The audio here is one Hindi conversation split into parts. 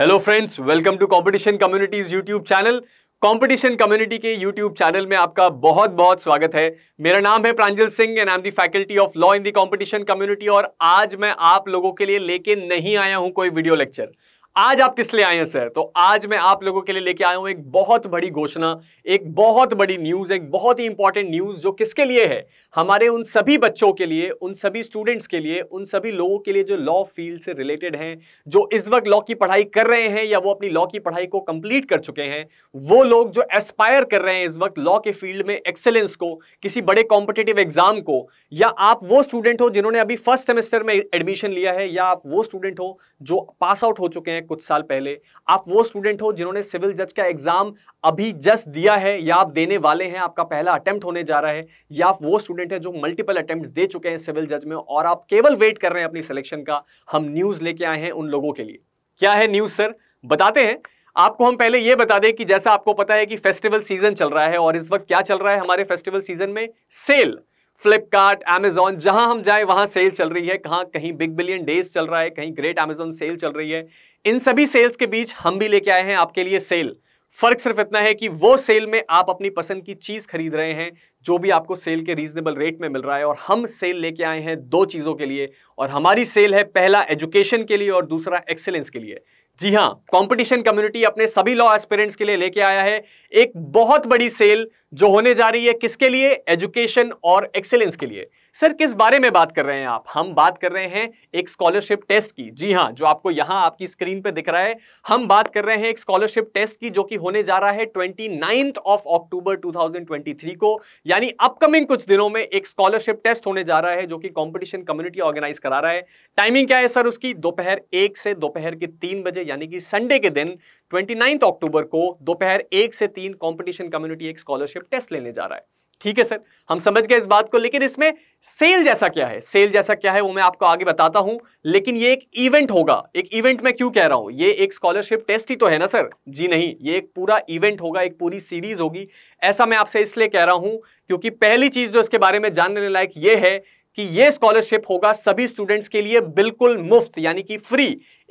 hello friends welcome to competition communities YouTube channel competition community के यूट्यूब चैनल में आपका बहुत बहुत स्वागत है मेरा नाम है Pranjal Singh and I am the faculty of law in the competition community और आज मैं आप लोगों के लिए लेके नहीं आया हूं कोई वीडियो लेक्चर आज आप किस लिए आए हैं सर तो आज मैं आप लोगों के लिए लेके आया हूं एक बहुत बड़ी घोषणा एक बहुत बड़ी न्यूज एक बहुत ही इंपॉर्टेंट न्यूज जो किसके लिए है हमारे उन सभी बच्चों के लिए उन सभी स्टूडेंट्स के लिए उन सभी लोगों के लिए जो लॉ फील्ड से रिलेटेड हैं जो इस वक्त लॉ की पढ़ाई कर रहे हैं या वो अपनी लॉ की पढ़ाई को कंप्लीट कर चुके हैं वो लोग जो एस्पायर कर रहे हैं इस वक्त लॉ के फील्ड में एक्सेलेंस को किसी बड़े कॉम्पिटेटिव एग्जाम को या आप वो स्टूडेंट हो जिन्होंने अभी फर्स्ट सेमेस्टर में एडमिशन लिया है या आप वो स्टूडेंट हो जो पास आउट हो चुके हैं हैं कुछ साल पहले आप वो स्टूडेंट हो जिन्होंने सिविल जज का एग्जाम अभी जस्ट दिया है या आप देने वाले हैं आपका पहला अटेम्प्ट होने जा रहा है या आप वो स्टूडेंट हैं जो मल्टीपल अटेम्प्ट दे चुके हैं सिविल जज में और आप केवल वेट कर रहे हैं अपनी सिलेक्शन का हम न्यूज़ लेके आए हैं उन लोगों के लिए क्या है न्यूज़ सर बताते हैं आपको हम पहले यह बता दें कि जैसा आपको पता है कि फेस्टिवल सीजन चल रहा है और इस वक्त क्या चल रहा है हमारे फेस्टिवल सीजन में सेल फ्लिपकार्ट एमेजॉन जहां हम जाए वहां सेल चल रही है कहाँ कहीं बिग बिलियन डेज चल रहा है कहीं ग्रेट अमेजोन सेल चल रही है इन सभी सेल्स के बीच हम भी लेके आए हैं आपके लिए सेल फर्क सिर्फ इतना है कि वो सेल में आप अपनी पसंद की चीज खरीद रहे हैं जो भी आपको सेल के रीजनेबल रेट में मिल रहा है और हम सेल लेके आए हैं दो चीज़ों के लिए और हमारी सेल है पहला एजुकेशन के लिए और दूसरा एक्सेलेंस के लिए जी हाँ कंपटीशन कम्युनिटी अपने सभी लॉ एस्पिरेंट्स के लिए लेके आया है एक बहुत बड़ी सेल जो होने जा रही है किसके लिए एजुकेशन और एक्सेलेंस के लिए सर किस बारे में बात कर रहे हैं आप हम बात कर रहे हैं एक स्कॉलरशिप टेस्ट की जी हाँ जो आपको यहां आपकी स्क्रीन पे दिख रहा है हम बात कर रहे हैं एक स्कॉलरशिप टेस्ट की जो कि होने जा रहा है ट्वेंटी नाइन्थ ऑफ अक्टूबर 2023 को यानी अपकमिंग कुछ दिनों में एक स्कॉलरशिप टेस्ट होने जा रहा है जो कि कॉम्पिटिशन कम्युनिटी ऑर्गेनाइज करा रहा है टाइमिंग क्या है सर उसकी दोपहर एक से दोपहर के तीन बजे यानी कि संडे के दिन 29th अक्टूबर को दोपहर एक से तीन कंपटीशन कम्युनिटी एक स्कॉलरशिप टेस्ट लेने जा रहा है ठीक है सर हम समझ गए इस बात को लेकिन इसमें सेल जैसा क्या है सेल जैसा क्या है वो मैं आपको आगे बताता हूं लेकिन ये एक इवेंट होगा एक इवेंट मैं क्यों कह रहा हूं ये एक स्कॉलरशिप टेस्ट ही तो है ना सर जी नहीं ये एक पूरा इवेंट होगा एक पूरी सीरीज होगी ऐसा मैं आपसे इसलिए कह रहा हूं क्योंकि पहली चीज जो इसके बारे में जानने लायक यह है कि ये स्कॉलरशिप होगा सभी स्टूडेंट्स के लिए बिल्कुल मुफ्त यानी कि फ्री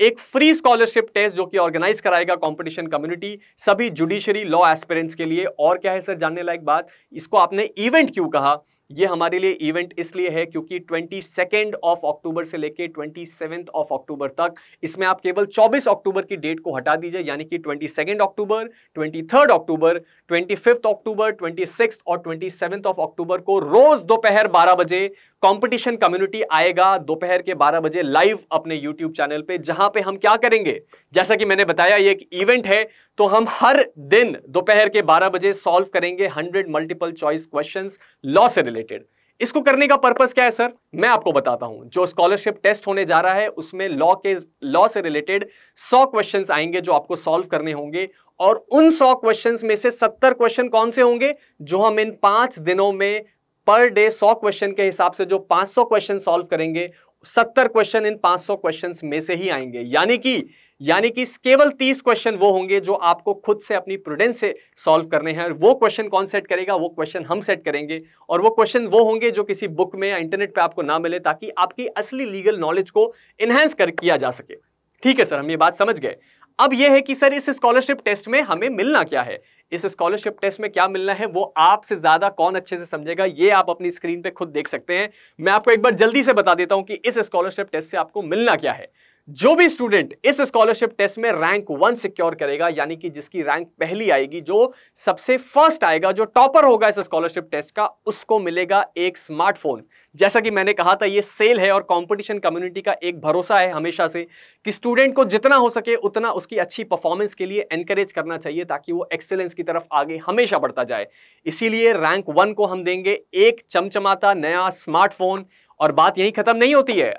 एक फ्री स्कॉलरशिप टेस्ट जो कि ऑर्गेनाइज कराएगा कंपटीशन कम्युनिटी सभी जुडिशरी लॉ एस्पिरेंट्स के लिए और क्या है सर जानने लायक बात इसको आपने इवेंट क्यों कहा ये हमारे लिए इवेंट इसलिए है क्योंकि ट्वेंटी सेकेंड ऑफ अक्टूबर से लेके ट्वेंटी सेवेंथ ऑफ अक्टूबर तक इसमें आप केवल चौबीस अक्टूबर की डेट को हटा दीजिए यानी कि twenty second October twenty third October twenty fifth October twenty six और ट्वेंटी सेवेंथ ऑफ अक्टूबर को रोज दोपहर बारह बजे कंपटीशन कम्युनिटी आएगा दोपहर के बारह बजे लाइव अपने यूट्यूब चैनल पर जहां पर हम क्या करेंगे जैसा कि मैंने बताया ये एक इवेंट है तो हम हर दिन दोपहर के 12 बजे सॉल्व करेंगे 100 मल्टीपल चॉइस क्वेश्चंस लॉ से रिलेटेड इसको करने का पर्पस क्या है सर मैं आपको बताता हूं जो स्कॉलरशिप टेस्ट होने जा रहा है उसमें लॉ के लॉ से रिलेटेड 100 क्वेश्चंस आएंगे जो आपको सॉल्व करने होंगे और उन 100 क्वेश्चंस में से 70 क्वेश्चन कौन से होंगे जो हम इन पांच दिनों में पर डे 100 क्वेश्चन के हिसाब से जो 500 क्वेश्चन सॉल्व करेंगे सत्तर क्वेश्चन इन 500 क्वेश्चंस में से ही आएंगे यानी कि यानी कि केवल 30 क्वेश्चन वो होंगे जो आपको खुद से अपनी प्रूडेंस से सॉल्व करने हैं और वो क्वेश्चन कौन सेट करेगा वो क्वेश्चन हम सेट करेंगे और वो क्वेश्चन वो होंगे जो किसी बुक में या इंटरनेट पे आपको ना मिले ताकि आपकी असली लीगल नॉलेज को एनहेंस कर किया जा सके ठीक है सर हम ये बात समझ गए अब यह है कि सर इस स्कॉलरशिप टेस्ट में हमें मिलना क्या है इस स्कॉलरशिप टेस्ट में क्या मिलना है वो आपसे ज्यादा कौन अच्छे से समझेगा ये आप अपनी स्क्रीन पे खुद देख सकते हैं मैं आपको एक बार जल्दी से बता देता हूं कि इस स्कॉलरशिप टेस्ट से आपको मिलना क्या है जो भी स्टूडेंट इस स्कॉलरशिप टेस्ट में रैंक वन सिक्योर करेगा यानी कि जिसकी रैंक पहली आएगी जो सबसे फर्स्ट आएगा जो टॉपर होगा इस स्कॉलरशिप टेस्ट का उसको मिलेगा एक स्मार्टफोन जैसा कि मैंने कहा था ये सेल है और कंपटीशन कम्युनिटी का एक भरोसा है हमेशा से कि स्टूडेंट को जितना हो सके उतना उसकी अच्छी परफॉर्मेंस के लिए एनकरेज करना चाहिए ताकि वो एक्सेलेंस की तरफ आगे हमेशा बढ़ता जाए इसीलिए रैंक वन को हम देंगे एक चमचमाता नया स्मार्टफोन और बात यही खत्म नहीं होती है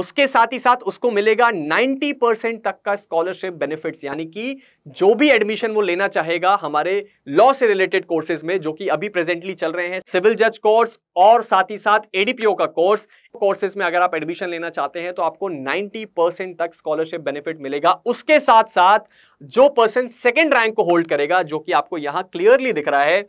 उसके साथ ही साथ उसको मिलेगा 90 परसेंट तक का स्कॉलरशिप बेनिफिट्स यानी कि जो भी एडमिशन वो लेना चाहेगा हमारे लॉ से रिलेटेड कोर्सेज में जो कि अभी प्रेजेंटली चल रहे हैं सिविल जज कोर्स और साथ ही साथ एडीपीओ का कोर्स कोर्सेज में अगर आप एडमिशन लेना चाहते हैं तो आपको 90 परसेंट तक स्कॉलरशिप बेनिफिट मिलेगा उसके साथ साथ जो पर्सन सेकेंड रैंक को होल्ड करेगा जो कि आपको यहां क्लियरली दिख रहा है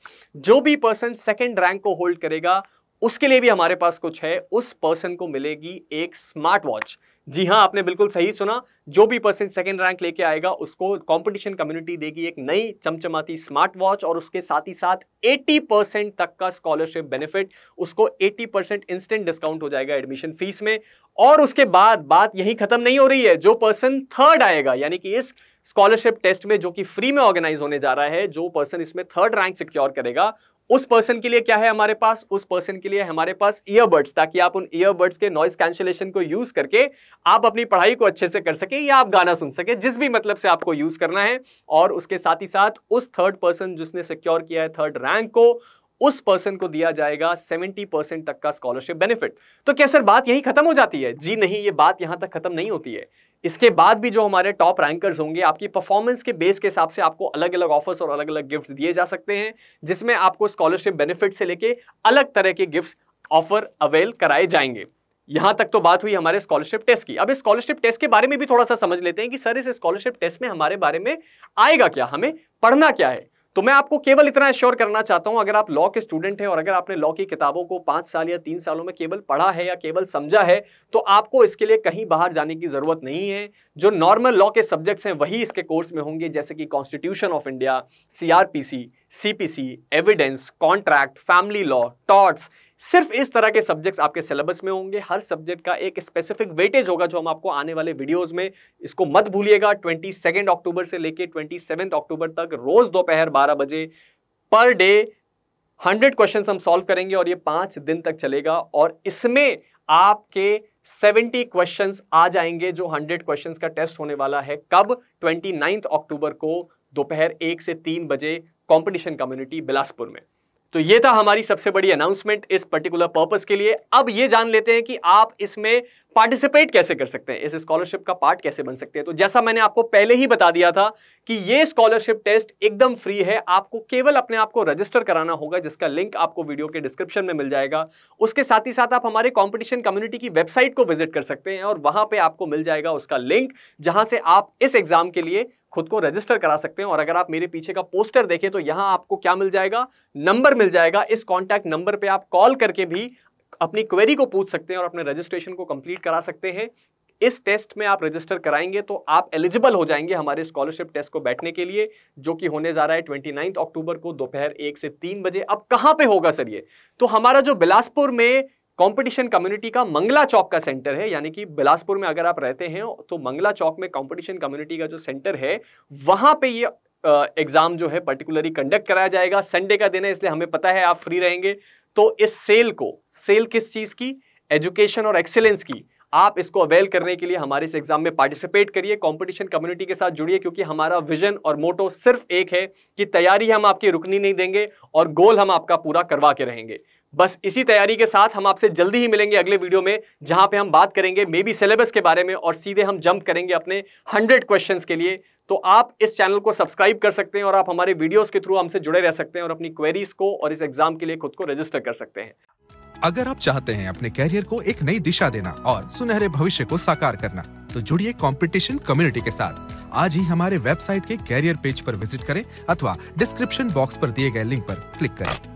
जो भी पर्सन सेकेंड रैंक को होल्ड करेगा उसके लिए भी हमारे पास कुछ है उस पर्सन को मिलेगी एक स्मार्ट वॉच जी हाँ आपने बिल्कुल सही सुना जो भी पर्सन सेकेंड रैंक लेके आएगा उसको कंपटीशन कम्युनिटी देगी एक नई चमचमाती स्मार्ट वॉच और उसके साथ ही साथ 80 परसेंट तक का स्कॉलरशिप बेनिफिट उसको 80 परसेंट इंस्टेंट डिस्काउंट हो जाएगा एडमिशन फीस में और उसके बाद बात यही खत्म नहीं हो रही है जो पर्सन थर्ड आएगा यानी कि इस स्कॉलरशिप टेस्ट में जो कि फ्री में ऑर्गेनाइज होने जा रहा है जो पर्सन इसमें थर्ड रैंक सिक्योर करेगा उस पर्सन के लिए क्या है हमारे पास उस पर्सन के लिए हमारे पास ईयरबड्स ताकि आप उन ईयरबड्स के नॉइस कैंसिलेशन को यूज करके आप अपनी पढ़ाई को अच्छे से कर सके या आप गाना सुन सके जिस भी मतलब से आपको यूज करना है और उसके साथ ही साथ उस थर्ड पर्सन जिसने सिक्योर किया है थर्ड रैंक को उस पर्सन को दिया जाएगा 70 परसेंट तक का स्कॉलरशिप बेनिफिट तो क्या सर बात यही खत्म हो जाती है जी नहीं ये बात यहां तक खत्म नहीं होती है इसके बाद भी जो हमारे टॉप रैंकर्स होंगे आपकी परफॉर्मेंस के बेस के हिसाब से आपको अलग अलग ऑफर्स और अलग अलग गिफ्ट्स दिए जा सकते हैं जिसमें आपको स्कॉलरशिप बेनिफिट से लेके अलग तरह के गिफ्ट्स ऑफर अवेल कराए जाएंगे यहां तक तो बात हुई हमारे स्कॉलरशिप टेस्ट की अब इस स्कॉलरशिप टेस्ट के बारे में भी थोड़ा सा समझ लेते हैं कि सर इस स्कॉलरशिप टेस्ट में हमारे बारे में आएगा क्या हमें पढ़ना क्या है तो मैं आपको केवल इतना एश्योर करना चाहता हूं अगर आप लॉ के स्टूडेंट हैं और अगर आपने लॉ की किताबों को पांच साल या तीन सालों में केवल पढ़ा है या केवल समझा है तो आपको इसके लिए कहीं बाहर जाने की ज़रूरत नहीं है जो नॉर्मल लॉ के सब्जेक्ट्स हैं वही इसके कोर्स में होंगे जैसे कि constitution of India C R C P C evidence contract family law torts सिर्फ इस तरह के सब्जेक्ट्स आपके सिलेबस में होंगे हर सब्जेक्ट का एक स्पेसिफिक वेटेज होगा जो हम आपको आने वाले वीडियोस में इसको मत भूलिएगा ट्वेंटी सेकेंड अक्टूबर से लेके ट्वेंटी सेवेंथ अक्टूबर तक रोज दोपहर बारह बजे पर डे हंड्रेड क्वेश्चन हम सॉल्व करेंगे और ये पांच दिन तक चलेगा और इसमें आपके 70 क्वेश्चंस आ जाएंगे जो 100 क्वेश्चंस का टेस्ट होने वाला है कब 29 अक्टूबर को दोपहर एक से तीन बजे कंपटीशन कम्युनिटी बिलासपुर में तो ये था हमारी सबसे बड़ी अनाउंसमेंट इस पर्टिकुलर पर्पस के लिए अब ये जान लेते हैं कि आप इसमें पार्टिसिपेट कैसे कर सकते हैं इस स्कॉलरशिप का पार्ट कैसे बन सकते हैं तो जैसा मैंने आपको पहले ही बता दिया था कि ये स्कॉलरशिप टेस्ट एकदम फ्री है आपको केवल अपने आप को रजिस्टर कराना होगा जिसका लिंक आपको वीडियो के डिस्क्रिप्शन में मिल जाएगा उसके साथ ही साथ आप हमारे कॉम्पिटिशन कम्युनिटी की वेबसाइट को विजिट कर सकते हैं और वहां पर आपको मिल जाएगा उसका लिंक जहां से आप इस एग्जाम के लिए खुद को रजिस्टर करा सकते हैं और अगर आप मेरे पीछे का पोस्टर देखें तो यहां आपको क्या मिल जाएगा नंबर मिल जाएगा इस कॉन्टैक्ट नंबर पे आप कॉल करके भी अपनी क्वेरी को पूछ सकते हैं और अपने रजिस्ट्रेशन को कंप्लीट करा सकते हैं इस टेस्ट में आप रजिस्टर कराएंगे तो आप एलिजिबल हो जाएंगे हमारे स्कॉलरशिप टेस्ट को बैठने के लिए जो कि होने जा रहा है ट्वेंटी नाइन्थ अक्टूबर को दोपहर एक से तीन बजे अब कहाँ पे होगा सर ये तो हमारा जो बिलासपुर में कंपटीशन कम्युनिटी का मंगला चौक का सेंटर है यानी कि बिलासपुर में अगर आप रहते हैं तो मंगला चौक में कंपटीशन कम्युनिटी का जो सेंटर है वहां पे ये एग्जाम जो है पर्टिकुलरली कंडक्ट कराया जाएगा संडे का दिन है इसलिए हमें पता है आप फ्री रहेंगे तो इस सेल को सेल किस चीज़ की एजुकेशन और एक्सेलेंस की आप इसको अवेल करने के लिए हमारे इस एग्जाम में पार्टिसिपेट करिए कंपटीशन कम्युनिटी के साथ जुड़िए क्योंकि हमारा विजन और मोटो सिर्फ एक है कि तैयारी हम आपकी रुकनी नहीं देंगे और गोल हम आपका पूरा करवा के रहेंगे बस इसी तैयारी के साथ हम आपसे जल्दी ही मिलेंगे अगले वीडियो में जहां पे हम बात करेंगे मे बी सिलेबस के बारे में और सीधे हम जंप करेंगे अपने 100 क्वेश्चंस के लिए तो आप इस चैनल को सब्सक्राइब कर सकते हैं और आप हमारे वीडियोस के थ्रू हमसे जुड़े रह सकते हैं और अपनी क्वेरीज को और इस एग्जाम के लिए खुद को रजिस्टर कर सकते हैं अगर आप चाहते हैं अपने कैरियर को एक नई दिशा देना और सुनहरे भविष्य को साकार करना तो जुड़िए कॉम्पिटिशन कम्युनिटी के साथ आज ही हमारे वेबसाइट के कैरियर पेज पर विजिट करें अथवा डिस्क्रिप्शन बॉक्स पर दिए गए लिंक पर क्लिक करें